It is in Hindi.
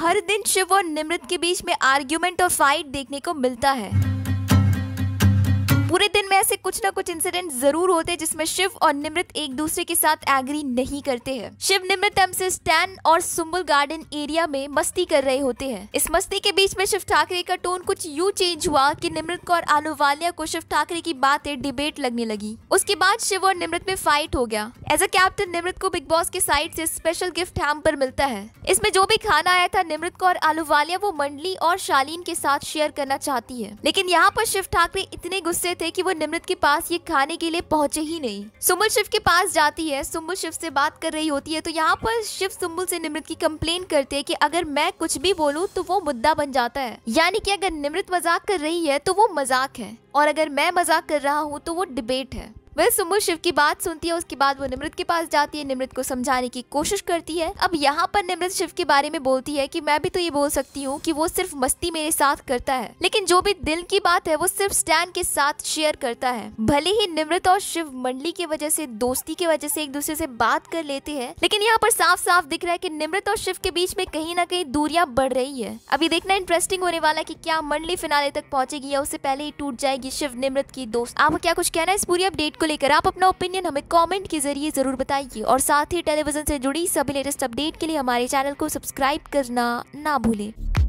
हर दिन शिव और निमृत के बीच में आर्ग्यूमेंट और फाइट देखने को मिलता है पूरे दिन में ऐसे कुछ ना कुछ इंसिडेंट जरूर होते हैं जिसमें शिव और निमृत एक दूसरे के साथ एग्री नहीं करते हैं शिव निमृत से स्टैन और सुम्बुल गार्डन एरिया में मस्ती कर रहे होते हैं इस मस्ती के बीच में शिव ठाकरे का टोन कुछ यू चेंज हुआ कि निमृत को और आलूवालिया को शिव ठाकरे की बातें डिबेट लगने लगी उसके बाद शिव और निमृत में फाइट हो गया एज अ कैप्टन निमृत को बिग बॉस के साइड से स्पेशल गिफ्ट पर मिलता है इसमें जो भी खाना आया था निमृत को और आलूवालिया वो मंडली और शालीन के साथ शेयर करना चाहती है लेकिन यहाँ पर शिव ठाकरे इतने गुस्से थे कि वो निमृत के पास ये खाने के लिए पहुंचे ही नहीं सुम्बुल शिव के पास जाती है सुम्बुल शिव से बात कर रही होती है तो यहाँ पर शिव सुम्बुल से निमृत की कंप्लेन करते हैं कि अगर मैं कुछ भी बोलूँ तो वो मुद्दा बन जाता है यानी कि अगर निमृत मजाक कर रही है तो वो मजाक है और अगर मैं मजाक कर रहा हूँ तो वो डिबेट है वह सुमुर शिव की बात सुनती है उसके बाद वो निमृत के पास जाती है निमृत को समझाने की कोशिश करती है अब यहाँ पर निमृत शिव के बारे में बोलती है कि मैं भी तो ये बोल सकती हूँ कि वो सिर्फ मस्ती मेरे साथ करता है लेकिन जो भी दिल की बात है वो सिर्फ स्टैन के साथ शेयर करता है भले ही निमृत और शिव मंडली की वजह से दोस्ती की वजह से एक दूसरे से बात कर लेते हैं लेकिन यहाँ पर साफ साफ दिख रहा है की निमृत और शिव के बीच में कहीं ना कहीं दूरिया बढ़ रही है अभी देखना इंटरेस्टिंग होने वाला है की क्या मंडली फिनाले तक पहुंचेगी या उससे पहले ही टूट जाएगी शिव निमृत की दोस्त आपको क्या कुछ कहना है इस पूरी अपडेट को को लेकर आप अपना ओपिनियन हमें कॉमेंट के जरिए ज़रूर बताइए और साथ ही टेलीविजन से जुड़ी सभी लेटेस्ट अपडेट के लिए हमारे चैनल को सब्सक्राइब करना ना भूलें